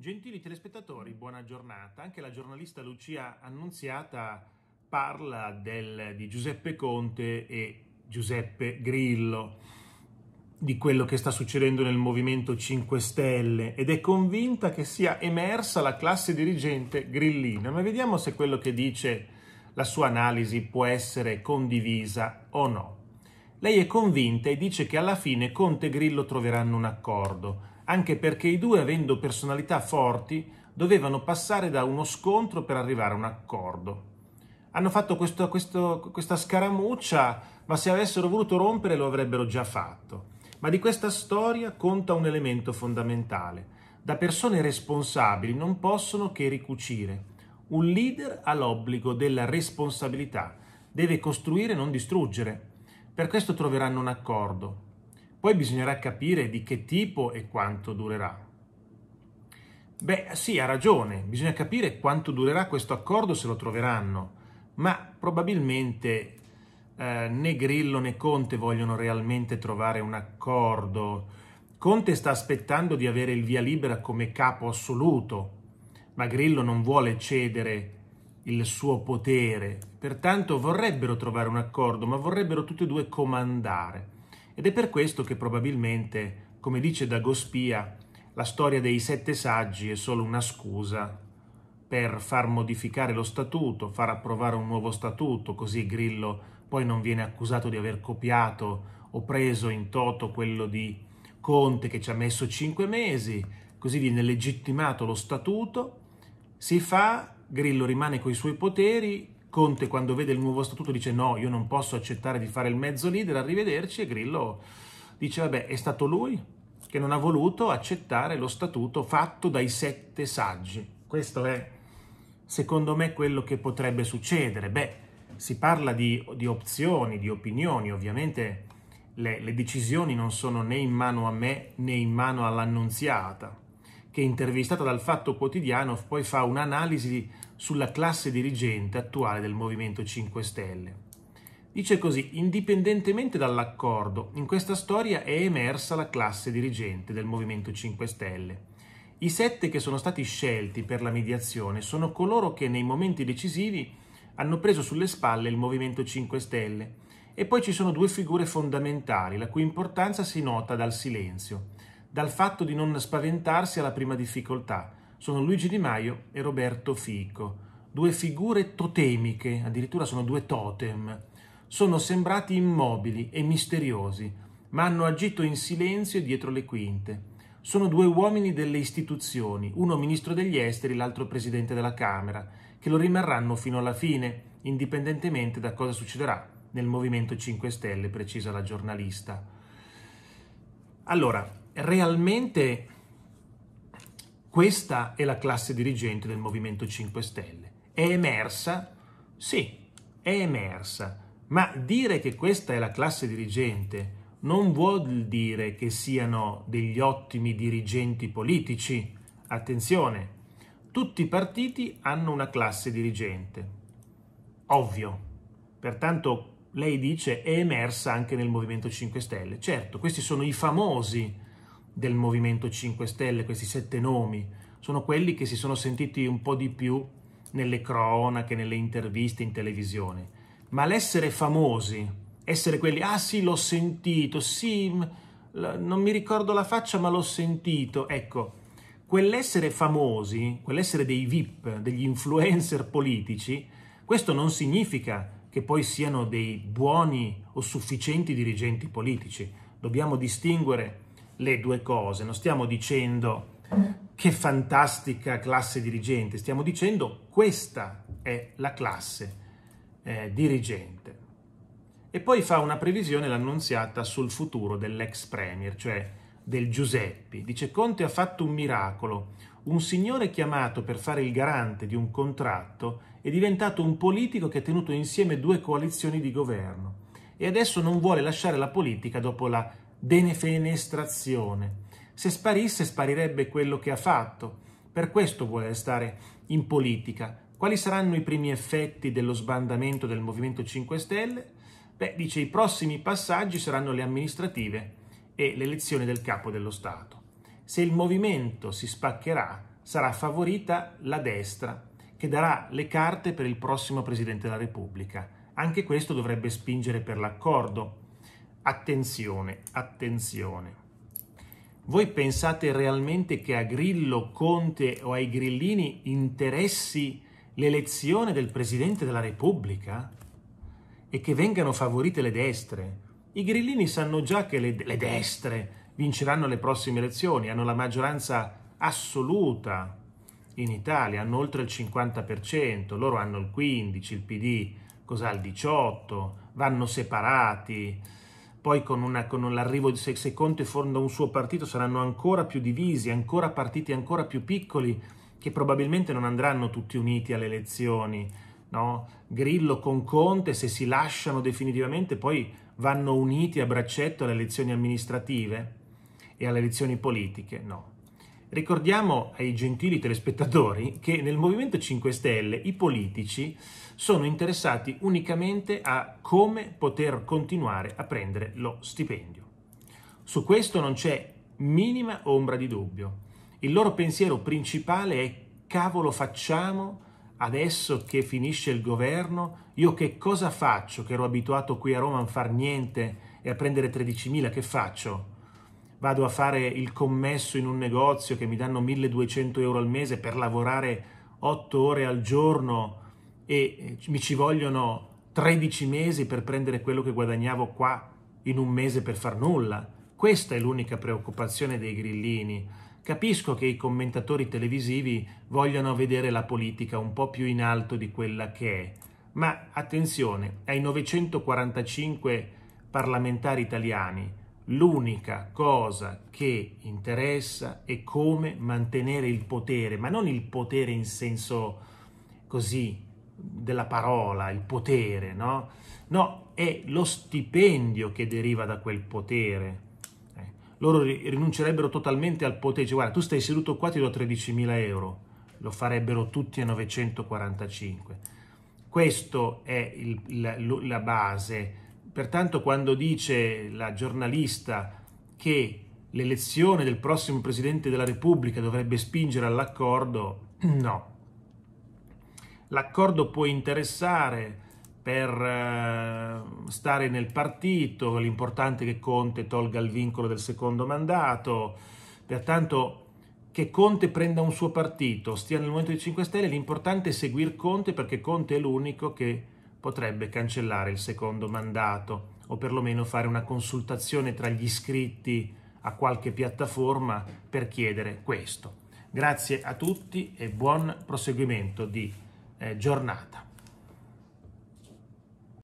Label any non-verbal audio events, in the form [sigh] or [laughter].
Gentili telespettatori, buona giornata. Anche la giornalista Lucia Annunziata parla del, di Giuseppe Conte e Giuseppe Grillo, di quello che sta succedendo nel Movimento 5 Stelle ed è convinta che sia emersa la classe dirigente grillina. Ma vediamo se quello che dice la sua analisi può essere condivisa o no. Lei è convinta e dice che alla fine Conte e Grillo troveranno un accordo anche perché i due, avendo personalità forti, dovevano passare da uno scontro per arrivare a un accordo. Hanno fatto questo, questo, questa scaramuccia, ma se avessero voluto rompere lo avrebbero già fatto. Ma di questa storia conta un elemento fondamentale. Da persone responsabili non possono che ricucire. Un leader ha l'obbligo della responsabilità, deve costruire, non distruggere. Per questo troveranno un accordo. Poi bisognerà capire di che tipo e quanto durerà. Beh, sì, ha ragione, bisogna capire quanto durerà questo accordo se lo troveranno, ma probabilmente eh, né Grillo né Conte vogliono realmente trovare un accordo. Conte sta aspettando di avere il via libera come capo assoluto, ma Grillo non vuole cedere il suo potere, pertanto vorrebbero trovare un accordo, ma vorrebbero tutti e due comandare. Ed è per questo che probabilmente, come dice Dagospia, la storia dei sette saggi è solo una scusa per far modificare lo statuto, far approvare un nuovo statuto, così Grillo poi non viene accusato di aver copiato o preso in toto quello di Conte che ci ha messo cinque mesi, così viene legittimato lo statuto, si fa, Grillo rimane coi suoi poteri, Conte quando vede il nuovo statuto dice no, io non posso accettare di fare il mezzo leader, arrivederci, e Grillo dice vabbè, è stato lui che non ha voluto accettare lo statuto fatto dai sette saggi. Questo è, secondo me, quello che potrebbe succedere. Beh, si parla di, di opzioni, di opinioni, ovviamente le, le decisioni non sono né in mano a me né in mano all'annunziata che intervistata dal Fatto Quotidiano poi fa un'analisi sulla classe dirigente attuale del Movimento 5 Stelle. Dice così, indipendentemente dall'accordo, in questa storia è emersa la classe dirigente del Movimento 5 Stelle. I sette che sono stati scelti per la mediazione sono coloro che nei momenti decisivi hanno preso sulle spalle il Movimento 5 Stelle e poi ci sono due figure fondamentali la cui importanza si nota dal silenzio dal fatto di non spaventarsi alla prima difficoltà. Sono Luigi Di Maio e Roberto Fico, due figure totemiche, addirittura sono due totem. Sono sembrati immobili e misteriosi, ma hanno agito in silenzio dietro le quinte. Sono due uomini delle istituzioni, uno ministro degli esteri, l'altro presidente della Camera, che lo rimarranno fino alla fine, indipendentemente da cosa succederà nel Movimento 5 Stelle, precisa la giornalista. Allora, realmente questa è la classe dirigente del Movimento 5 Stelle. È emersa? Sì, è emersa, ma dire che questa è la classe dirigente non vuol dire che siano degli ottimi dirigenti politici. Attenzione, tutti i partiti hanno una classe dirigente. Ovvio. Pertanto lei dice è emersa anche nel Movimento 5 Stelle. Certo, questi sono i famosi del Movimento 5 Stelle, questi sette nomi, sono quelli che si sono sentiti un po' di più nelle cronache, nelle interviste in televisione. Ma l'essere famosi, essere quelli, ah sì, l'ho sentito, sì, non mi ricordo la faccia, ma l'ho sentito, ecco, quell'essere famosi, quell'essere dei VIP, degli influencer politici, questo non significa che poi siano dei buoni o sufficienti dirigenti politici. Dobbiamo distinguere le due cose. Non stiamo dicendo che fantastica classe dirigente, stiamo dicendo questa è la classe eh, dirigente. E poi fa una previsione l'annunziata sul futuro dell'ex premier, cioè del Giuseppi. Dice Conte ha fatto un miracolo, un signore chiamato per fare il garante di un contratto è diventato un politico che ha tenuto insieme due coalizioni di governo e adesso non vuole lasciare la politica dopo la denefenestrazione. Se sparisse, sparirebbe quello che ha fatto. Per questo vuole restare in politica. Quali saranno i primi effetti dello sbandamento del Movimento 5 Stelle? Beh, dice i prossimi passaggi saranno le amministrative e l'elezione del capo dello Stato. Se il movimento si spaccherà, sarà favorita la destra, che darà le carte per il prossimo Presidente della Repubblica. Anche questo dovrebbe spingere per l'accordo Attenzione, attenzione. Voi pensate realmente che a Grillo, Conte o ai grillini interessi l'elezione del Presidente della Repubblica? E che vengano favorite le destre? I grillini sanno già che le, le destre vinceranno le prossime elezioni, hanno la maggioranza assoluta in Italia, hanno oltre il 50%, loro hanno il 15%, il PD cos'ha il 18%, vanno separati poi con, una, con l'arrivo di se, se Conte fonda un suo partito saranno ancora più divisi, ancora partiti ancora più piccoli che probabilmente non andranno tutti uniti alle elezioni. No? Grillo con Conte, se si lasciano definitivamente, poi vanno uniti a braccetto alle elezioni amministrative e alle elezioni politiche. No, Ricordiamo ai gentili telespettatori che nel Movimento 5 Stelle i politici sono interessati unicamente a come poter continuare a prendere lo stipendio. Su questo non c'è minima ombra di dubbio. Il loro pensiero principale è cavolo facciamo adesso che finisce il governo? Io che cosa faccio che ero abituato qui a Roma a non far niente e a prendere 13.000? Che faccio? vado a fare il commesso in un negozio che mi danno 1200 euro al mese per lavorare 8 ore al giorno e eh, mi ci vogliono 13 mesi per prendere quello che guadagnavo qua in un mese per far nulla. Questa è l'unica preoccupazione dei grillini. Capisco che i commentatori televisivi vogliano vedere la politica un po' più in alto di quella che è, ma attenzione, ai 945 parlamentari italiani l'unica cosa che interessa è come mantenere il potere, ma non il potere in senso così della parola, il potere, no? No, è lo stipendio che deriva da quel potere. Eh, loro rinuncerebbero totalmente al potere. guarda, tu stai seduto qua, ti do 13.000 euro. Lo farebbero tutti a 945. Questa è il, la, la base Pertanto quando dice la giornalista che l'elezione del prossimo Presidente della Repubblica dovrebbe spingere all'accordo, [clears throat] no. L'accordo può interessare per eh, stare nel partito, l'importante è che Conte tolga il vincolo del secondo mandato, pertanto che Conte prenda un suo partito, stia nel Movimento 5 Stelle, l'importante è seguire Conte perché Conte è l'unico che potrebbe cancellare il secondo mandato o perlomeno fare una consultazione tra gli iscritti a qualche piattaforma per chiedere questo. Grazie a tutti e buon proseguimento di eh, giornata.